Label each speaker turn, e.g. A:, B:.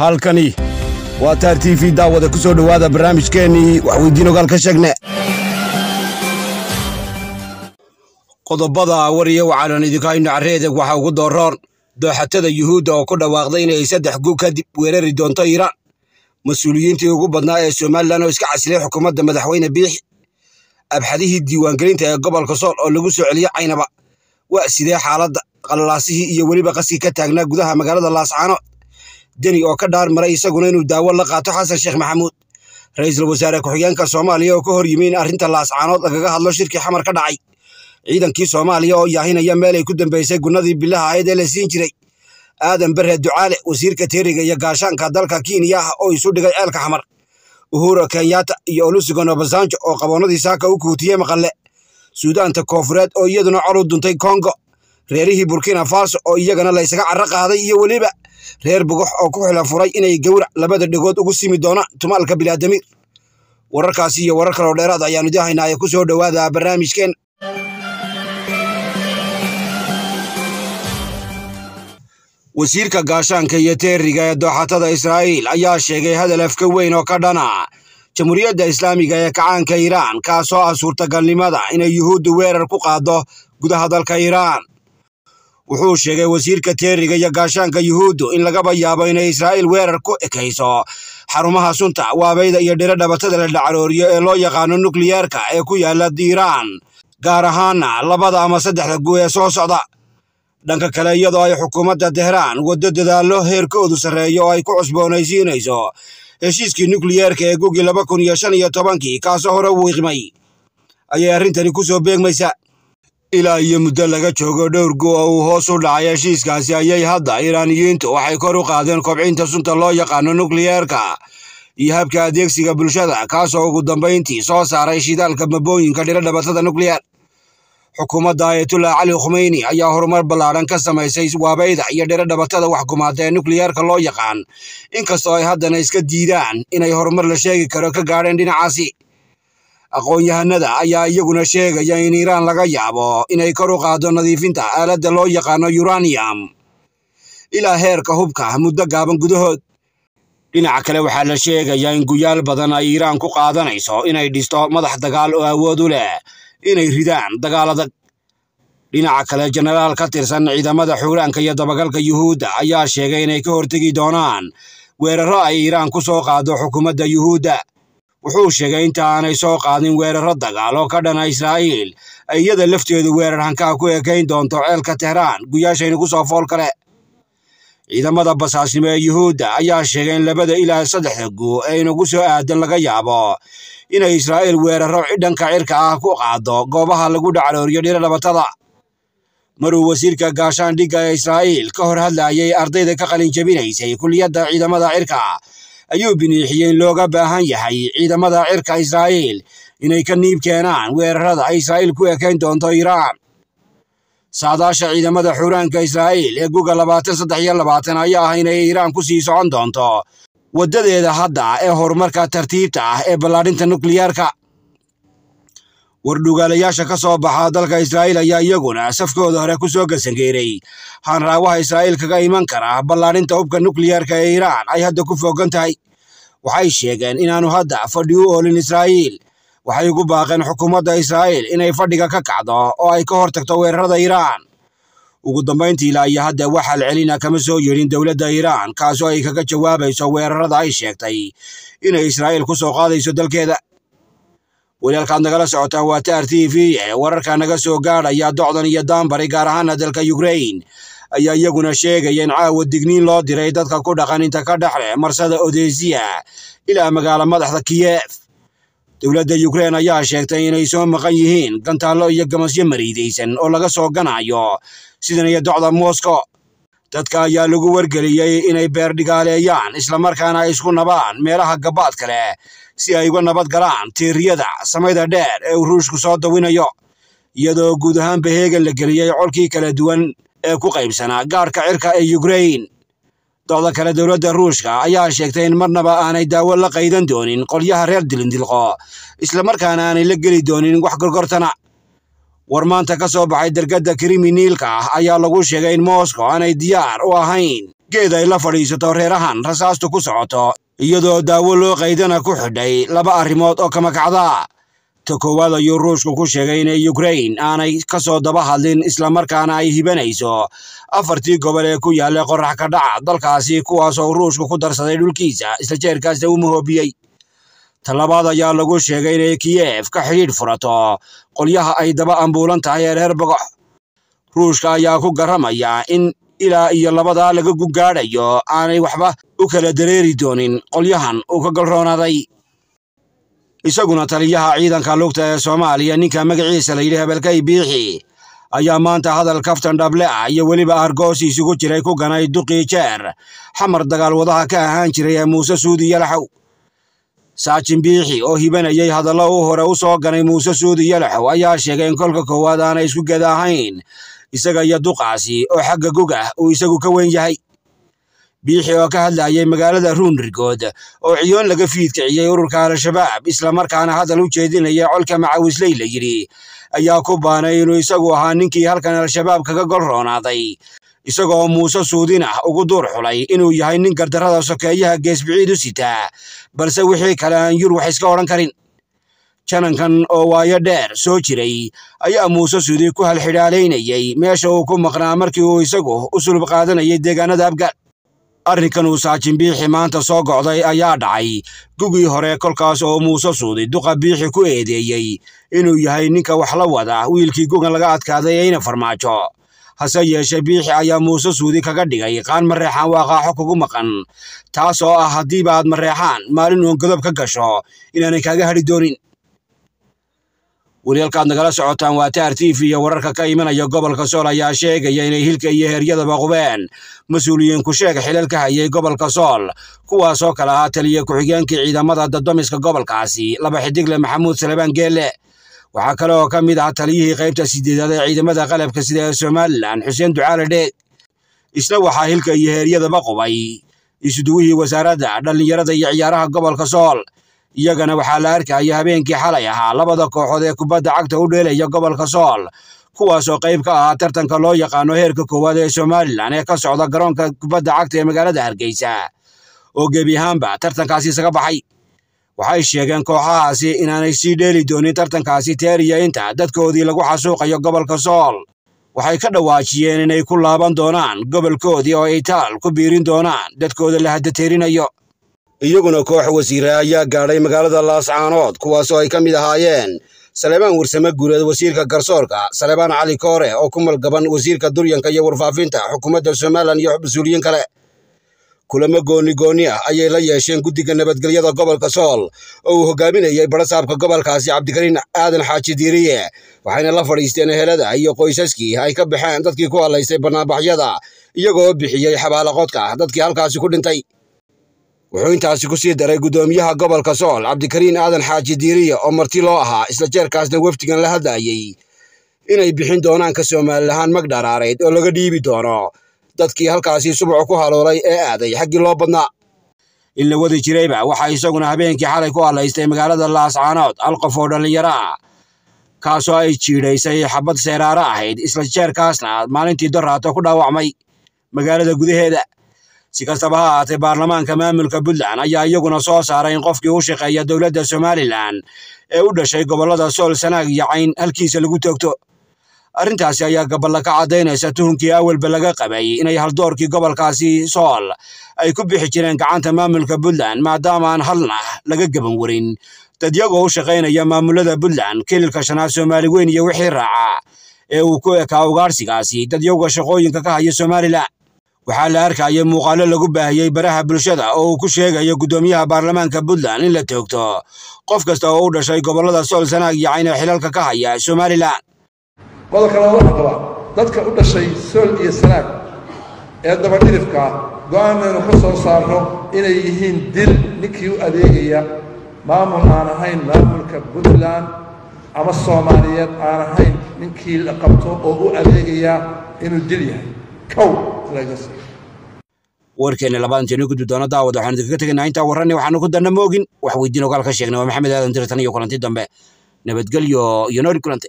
A: halkani waa taar t v daawada ku soo dhowaada barnaamijkeennii waxweydiin ogaal ka sheegne qodobada wariya iyo waxaanan idinka hayno waxaa ugu dooroon dooxatada yuhuudda oo ku dhawaaqday inay saddex guug kadib weerari doonto iiraan mas-uuliyiintii ugu badnaa ee somalilan oo iska casilay xukuumadda madaxweyne biixi abxadihii diiwaangelinta ee gobolka sool oo lagu soo celiyey caynaba waa sidee xaaladda qalalaasihii iyo weliba qaskii ka taagnaa gudaha magaalada laascaano deni oo ka maray isaguna inuu daawo la qaato xasan sheekh maxamuud ra-iisul wasaare ku-xigeenka soomaaliya oo ka hor in arrinta laascaanood lagaga hadlo shirkii xamar ka dhacay ciidankii soomaaliya oo yaahinaya meel ay ku dambeysay gunnadii bilaha ahayd ee la siin jiray aadan bare ducaale wasiirka teeriga iyo gaashaanka dalka kiiniya ah oo isu dhigay ceelka xamar uhuro kenyatta iyo olusigono basanjo oo qaboonnadii saaka u kuutiyey maqalle suudaanta koofureed oo iyaduna col u duntay kongo reerihii burkina faso oo iyagana laysaga carro qaaday iyo weliba reer bogox oo ku xila furay inay gawra labada dhegood ugu simi doonaan tumaalka bilaadamir wararkaas iyo warar kaloo dheeraad ayaanu idin haynaaye ku soo dhowaada barnaamijkeen wasiirka gaashaanka iyo teeriga ee dooxatada israa'iil ayaa sheegay hadal afka weyn oo ka dhana jamhuuriyadda islaamiga ee kacaanka iiraan kaasoo ah suurtagalnimada inay yuhuuddu weerar ku qaaddo gudaha dalka iiraan wuxuu sheegay wasiirka teeriga iyo gaashaanka yuhuuddu in lagaba yaabo inay israa'iil weerar ku ekayso xarumaha sunta waabayda iyo dhiro dhabatada la dhacarooriyo ee loo yaqaano nukliyeerka ee ku yaalla diiraan gaar ahaana labada ama saddexda guu ee soo socda dhanka kale iyadoo ay xukuumadda tehraan waddo dadaallo heerkoodu sarreeyo oo ay ku cusboonaysiinayso heshiiskii nukliyeerka ee gugii laba kun iyo shan iyo tobankii kaasoo hore wiiqmay ayay arrintani ku soo beegmaysa ilaa iyo muddo laga joogo dhowrgu oo uu hoos u dhacay heshiiskaasi ayay hadda iiraaniyiintu waxay kor u qaadeen kobcinta sunta loo yaqaano nukliyeerka iyo habka adeegsiga bulshada kaasoo ugu dambayntii soo saaray shidaalka mabooyinka dhiro dhabatada nukliyeer xukuumadda ayatullah cali khumeyni ayaa horumar ballaadhan ka samaysay waabayda iyo dhiro dhabatada waxkumaada ee nukliyeerka loo yaqaan inkastoo ay haddana iska diidaan inay horumar la sheegi karo ka gaadheen dhinacaasi aqoon-yahanada ayaa iyaguna sheegaya in iiraan laga yaabo inay kor u qaado nadiifinta aaladda loo yaqaano yuranium ilaa heerka hubka muddo gaaban gudahood dhinaca kale waxaa la sheegayaa in guyaal badan ay iiraan ku qaadanayso inay dhisto madax dagaal oo awood u leh inay ridaan dagaal adag dhinaca kale jenaraal ka tirsan ciidamada xuuraanka iyo dabagalka yuhuudda ayaa sheegay inay ka hortegi doonaan weeraro ay iiraan ku soo qaado xukuumadda yuhuudda wuxuu sheegay inta aanay soo qaadin weeraro dagaalo ka dhana israa'iil iyada lafteedu weerar hankaha ku ekayn doonto ceelka tehraan guyaashaynu ku soo fool kale ciidamada basaasnimo ee yuhuudda ayaa sheegay in labada ilaa saddexda guo ee inagu soo aadan laga yaabo inay israa'iil weeraro cidhanka cirka ah ku qaado goobaha lagu dhacalooriyo dhiralabatada maruu wasiirka gaashaan dhigga ee israa'iil ka hor hadlayay ardayda ka qalin jabinaysay kulliyadda ciidamada cirka ayuu biniixiyey in looga baahan yahay ciidamada cirka israa'iil inay ka niib keenaan weerarada ay israa'iil ku ekayn doonto iiraan saadaasha ciidamada xuuraanka israa'iil ee guga labaatan saddex iyo labaatan ayaa ah inay iiraan ku sii socon doonto waddadeeda hadda ee horumarka tartiibta ah ee ballaadhinta nukliyaarka wardhugaalayaasha ka soo baxa dalka israa'iil ayaa iyaguna safkooda hore ku soo gasangeeray hanraawaha israa'iil kaga iman kara ballaaninta hubka nukliyeerka ee iiraan ay hadda ku foogan tahay waxay sheegeen inaanu hadda fadhi u oolin israa'iil waxay ugu baaqeen xukuumadda israa'iil inay fadhiga ka kacdo oo ay ka hortagto weerarada iiraan ugu dambayntii ilaa iyo hadda wax halcelina kama soo yerin dowladda iiraan kaasoo ay kaga jawaabayso weerarada ay sheegtay inay israa'iil ku soo qaadayso dalkeeda walaalkaad nagala socotaan waa tar t v ee wararka naga soo gaadhaya docdan iyo daambari gaar ahaana dalka ukrain ayaa iyaguna sheegaya in caawa digniin loo diray dadka ku dhaqan inta ka dhex leh marsada odesiya ilaa magaala madaxda kiyef dowladda yukrain ayaa sheegtay inay soo maqan yihiin gantaallo iyo gamasyo mariidaysan oo laga soo ganaayo ganayo iyo docda moscow dadka ayaa lagu wargeliyey inay beer dhigaaleeyaan islamarkaana ay isku nabaan meelaha gabaad kale si ay uga nabad galaan tiiriyada samayda dheer ee uu ruushku soo dawinayo iyadoo guud ahaanba heegan la geliyey colkii kala duwan ee ku qaybsanaa gaarhka cirka ee yukrain dooda kale dowladda ruushka ayaa sheegtay in marnaba aanay daawo la qaydan doonin qolyaha reer dilindilqo islamarkaana aanay la geli doonin wax gorgortana war maanta ka soo baxay dergadda krimi ah ayaa lagu sheegay in moskow aanay diyaar u ahayn geed ay la fadhiisato reerahan rasaastu ku socoto iyadoo daawo loo qaydana ku xidhay laba arrimood oo kamakacda ta koowaad ayuu ruushku ku sheegay inay yukrain aanay ka soo daba hadlin islamarkaana ay hibanayso afartii gobol ee ku yaallay qorax ka dhaca dalkaasi kuwaasoo ruushku ku darsaday dhulkiisa isla jeerkaasna uu mahoobiyey talabaad ayaa lagu sheegay inay kiyev ka xidhiidh furato qolyaha ay daba ambuulan tahay ee reer bogox ruushka ayaa ku garamaya in ilaa iyo labadaa laga gugaadhayo aanay waxba u kala dareeri doonin qolyahan uu ka galroonaaday isaguna taliyaha ciidanka lugta ee soomaaliya ninka magaciisa yidhi hebelkay biixi ayaa maanta hadal kaftan dhable ah iyo weliba argoos isugu jiray ku ganay duqii jeer xamar dagaal wadaha ka ahaan jiray ee muuse suudi iyo saajin biixi oo hibanayay hadallo u hore u soo ganay muuse suudi yalaxow ayaa sheegay in kolka koowaad aanay isku ged ahayn isaga iyo duqaasi oo xagga gog ah uu isagu ka weyn yahay biixi oo ka hadlayay magaalada ruunrigood oo ciyoon laga fiidkiciyey ururka al-shabaab islamarkaana hadal u jeedinaya colka macawisley la yidhi ayaa ku baanay inuu isagu ahaa ninkii halkan al-shabaab kaga gol roonaaday isagoo muuse suudin ah ugu duur xulay inuu yahay nin gardarrada sokeeyaha geesbiciid u sitaa balse wixii kale aan yur wax iska odhan karin janankan oo waayo dheer soo jiray ayaa muuse suudi ku halxidhaalaynayay meesha uu ku maqnaa markii uu isagu u sulub qaadanayay deegaanada abgaad arrinkan uu saajin biixi maanta soo gocday ayaa dhacay gugii hore kolkaas oo muuse suudi duqa biixi ku eedeeyey inuu yahay ninka wax la wada wiilkii gugan laga adkaaday ayna farmaajo hase yeeshee biixi ayaa muuse suudi kaga dhigay qaan mareexaan waa qaaxo kugu maqan taas oo ah haddiiba aad mareexaan maalin uun godob ka gasho inaanay kaaga hadhi doonin waliyalkaad nagala socotaan waa taar t v iyo wararka ka imanaya gobolka sool ayaa sheegaya inay hilka iyo heeryadaba qubeen mas-uuliyiin ku sheega xilal ka hayay gobolka sool kuwaasoo kale ah taliya ku-xigeenkii ciidamada dadbamiska gobolkaasi laba xidigle maxamuud salebaan geelle waxaa kale oo ka mid ah taliyihii qaybta sideedaad ee ciidamada qalabka sida ee somalilan xuseen ducaale dheeg isna waxaa hilka iyo heeryadaba qubay isuduwihii wasaaradda dhallinyarada iyo ciyaaraha gobolka sool iyagana waxaa la arkaya habeenkii xalay ahaa labada kooxood ee kubadda cagta u dheelaya gobolka sool kuwaasoo qayb ka ahaa tartanka loo yaqaano heerka koowaad ee somalilan ee ka socda garoonka kubadda cagta ee magaalada hargeysa oo gebi ahaanba tartankaasi isaga baxay waxay sheegeen kooxahaasi inaanay sii dheeli doonin tartankaasi teeriya inta dadkoodii lagu xasuuqayo gobolka sool waxay ka dhawaajiyeen inay ku laaban doonaan gobolkoodii oo itaal ku biirin doonaan dadkooda la hadateerinayo iyaguna koox wasiira ah ayaa gaadhay magaalada laascaanood kuwaasoo ay ka mid ahaayeen saleebaan warsame guureed wasiirka garsoorka saleebaan cali koore oo ku malgaban wasiirka duryanka iyo warfaafinta xukuumadda somalilan iyo mas-uuliyiin kale kulamo gooni goonigooni ah ayay la yeesheen guddiga nabadgelyada gobolka sool oo uu hogaaminayay barasaabka gobolkaasi cabdikariin aadan xaaji diiriye waxayna la fadhiisteen ehelada iyo qoysaskii ay ka baxeen dadkii ku hadlaystay banaanbaxyada iyagoo bixiyey xabaalaqodka dadkii halkaasi ku dhintay wuxuu intaasi ku sii daray guddoomiyaha gobolka sool cabdikariin aadan xaaji diiriye oo marti loo ahaa isla jeerkaasna wefdigan la hadlayey inay bixin doonaanka somalilahaan mag dharaareyd oo laga dhiibi doono dadkii halkaasi subuca ku haloolay ee aaday xaggii loo badnaa in la wadi jirayba waxaa isaguna habeenkii xalay ku hadlaystay magaalada laascaanood hal qof oo dhallinyaro ah kaasoo ay jiidhaysay xabad seeraaro ahayd isla jeerkaasna maalintii doraato ku dhaawacmay magaalada gudaheeda si kastaba ha ahaatee baarlamaanka maamulka puntland ayaa iyaguna soo saaray in qofkii u shaqeeya dowladda somalilan ee u dhashay gobollada sool sanaag iyo cayn halkiisa lagu toogto arrintaasi ayaa gaballa ka caddaynaysa tuhunkii awalba laga qabay inay haldoorkii gobolkaasi sool ay ku bixi jireen gacanta maamulka puntland maadaama aan halna laga gaban warin dadyagoo u shaqaynaya maamulada puntland kililka shanaad soomaali weyn iyo wixii raaca ee uu ku ekaa ugaarsigaasi dadyaga shaqooyinka ka haya somalilan waxaa la arkaya muuqaalo lagu baahiyey baraha bulshada oo uu ku sheegayo guddoomiyaha baarlamaanka puntland in la toogto qof kasta oo u dhashay gobollada sool sanaag iyo cayna xilalka ka haya somalilan qodolka labadaa qabaa dadka u dhashay sool iyo sanaag ee dabadhidibka ah go-aanaynu ka soo saarno inay yihiin dil ninkii u adeegaya maamul aan ahayn maamulka puntland ama soomaaliyeed aan ahayn ninkii la qabto oo u adeegaya inuu dil yahay kow warkeena labaadanteenii gudbi doona daawad waxaanu idinkaga tegaynaa intaa warranay waxaanu ku danna moogin wax weydiin ogaal ka sheegnay waa maxamed aadan diritan iyo kulanti dambe nabadgelyo iyo noori kulante